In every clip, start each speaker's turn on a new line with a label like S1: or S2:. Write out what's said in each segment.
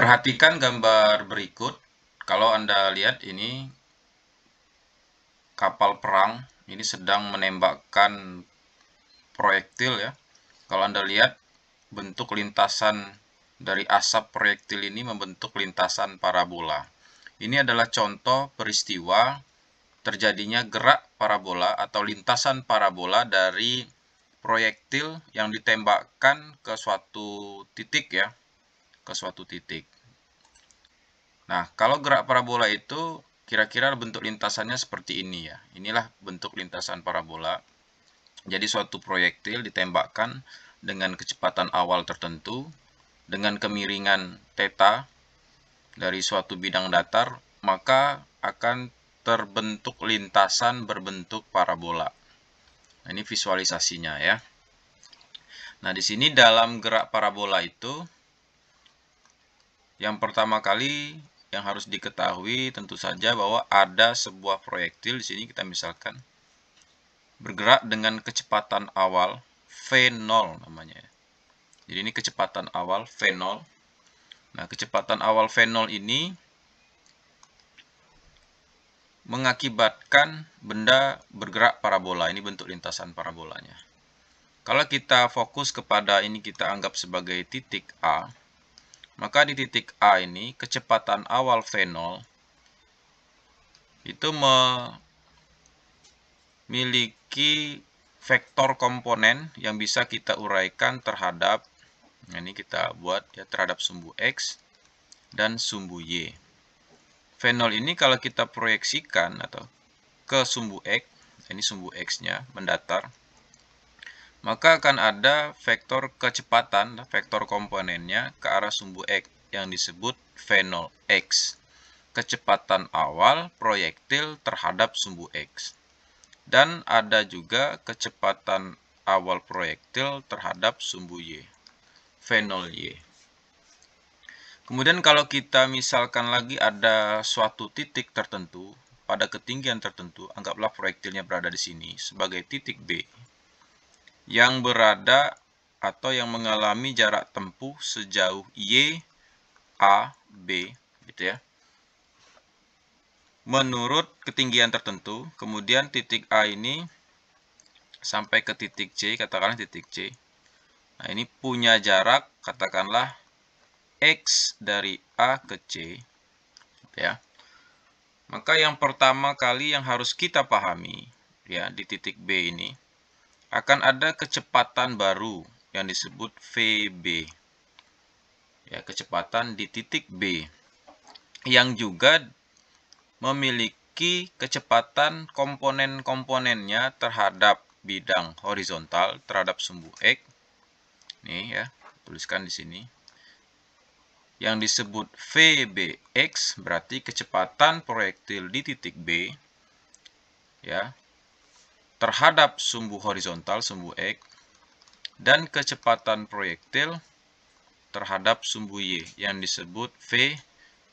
S1: Perhatikan gambar berikut. Kalau Anda lihat ini kapal perang ini sedang menembakkan proyektil ya. Kalau Anda lihat bentuk lintasan dari asap proyektil ini membentuk lintasan parabola. Ini adalah contoh peristiwa terjadinya gerak parabola atau lintasan parabola dari proyektil yang ditembakkan ke suatu titik ya ke suatu titik. Nah, kalau gerak parabola itu kira-kira bentuk lintasannya seperti ini ya. Inilah bentuk lintasan parabola. Jadi suatu proyektil ditembakkan dengan kecepatan awal tertentu, dengan kemiringan theta dari suatu bidang datar, maka akan terbentuk lintasan berbentuk parabola. Nah, ini visualisasinya ya. Nah, di sini dalam gerak parabola itu yang pertama kali yang harus diketahui tentu saja bahwa ada sebuah proyektil di sini kita misalkan bergerak dengan kecepatan awal V0 namanya Jadi ini kecepatan awal V0. Nah, kecepatan awal V0 ini mengakibatkan benda bergerak parabola. Ini bentuk lintasan parabolanya. Kalau kita fokus kepada ini kita anggap sebagai titik A, maka di titik A ini kecepatan awal V0 itu memiliki vektor komponen yang bisa kita uraikan terhadap ini kita buat ya terhadap sumbu X dan sumbu Y. V0 ini kalau kita proyeksikan atau ke sumbu X, ini sumbu X-nya mendatar, maka akan ada vektor kecepatan, vektor komponennya ke arah sumbu X yang disebut V0 X. Kecepatan awal proyektil terhadap sumbu X. Dan ada juga kecepatan awal proyektil terhadap sumbu Y. V0 Y. Kemudian kalau kita misalkan lagi ada suatu titik tertentu, pada ketinggian tertentu, anggaplah proyektilnya berada di sini sebagai titik B yang berada atau yang mengalami jarak tempuh sejauh Y, A, B, gitu ya. Menurut ketinggian tertentu, kemudian titik A ini sampai ke titik C, katakanlah titik C. Nah, ini punya jarak, katakanlah X dari A ke C. Gitu ya. Maka yang pertama kali yang harus kita pahami ya di titik B ini akan ada kecepatan baru yang disebut VB. Ya, kecepatan di titik B yang juga memiliki kecepatan komponen-komponennya terhadap bidang horizontal terhadap sumbu X. Nih ya, tuliskan di sini. Yang disebut VBX berarti kecepatan proyektil di titik B ya terhadap sumbu horizontal, sumbu X, dan kecepatan proyektil terhadap sumbu Y yang disebut v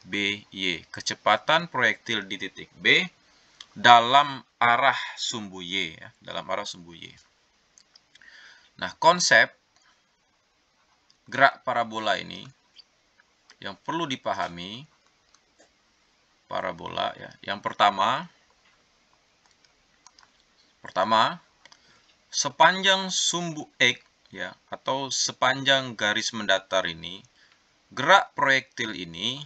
S1: VBY, kecepatan proyektil di titik B dalam arah sumbu Y. Ya, dalam arah sumbu Y. Nah, konsep gerak parabola ini yang perlu dipahami parabola ya. Yang pertama, Pertama, sepanjang sumbu X ya atau sepanjang garis mendatar ini gerak proyektil ini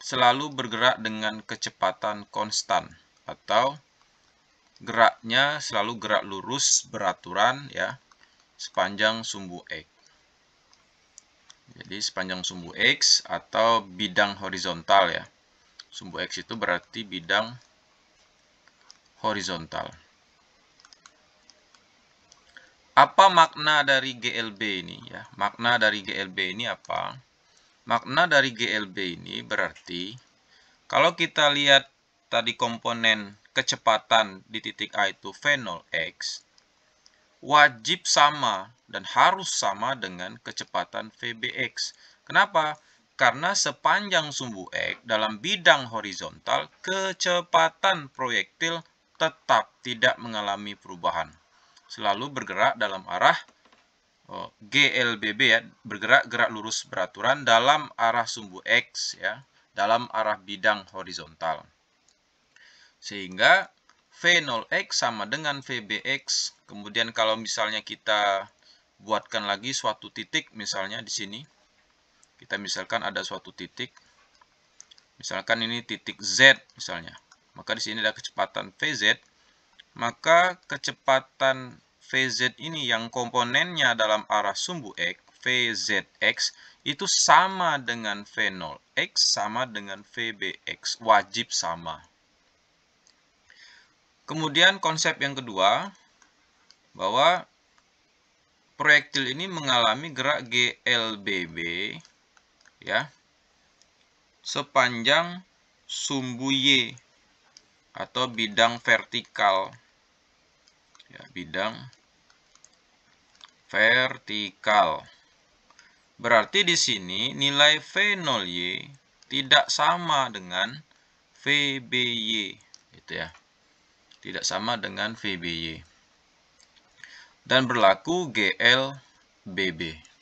S1: selalu bergerak dengan kecepatan konstan atau geraknya selalu gerak lurus beraturan ya sepanjang sumbu X. Jadi sepanjang sumbu X atau bidang horizontal ya. Sumbu X itu berarti bidang horizontal. Apa makna dari GLB ini ya? Makna dari GLB ini apa? Makna dari GLB ini berarti kalau kita lihat tadi komponen kecepatan di titik A itu V0 X wajib sama dan harus sama dengan kecepatan VBX. Kenapa? Karena sepanjang sumbu X dalam bidang horizontal kecepatan proyektil tetap tidak mengalami perubahan selalu bergerak dalam arah oh, GLBB ya, bergerak gerak lurus beraturan dalam arah sumbu X ya, dalam arah bidang horizontal. Sehingga V0X sama dengan VBX. Kemudian kalau misalnya kita buatkan lagi suatu titik misalnya di sini. Kita misalkan ada suatu titik. Misalkan ini titik Z misalnya. Maka di sini ada kecepatan VZ maka kecepatan VZ ini yang komponennya dalam arah sumbu X, VZX, itu sama dengan V0X sama dengan VBX, wajib sama. Kemudian konsep yang kedua, bahwa proyektil ini mengalami gerak GLBB ya sepanjang sumbu Y atau bidang vertikal bidang vertikal. Berarti di sini nilai V0Y tidak sama dengan VBY. Gitu ya. Tidak sama dengan VBY. Dan berlaku GLBB.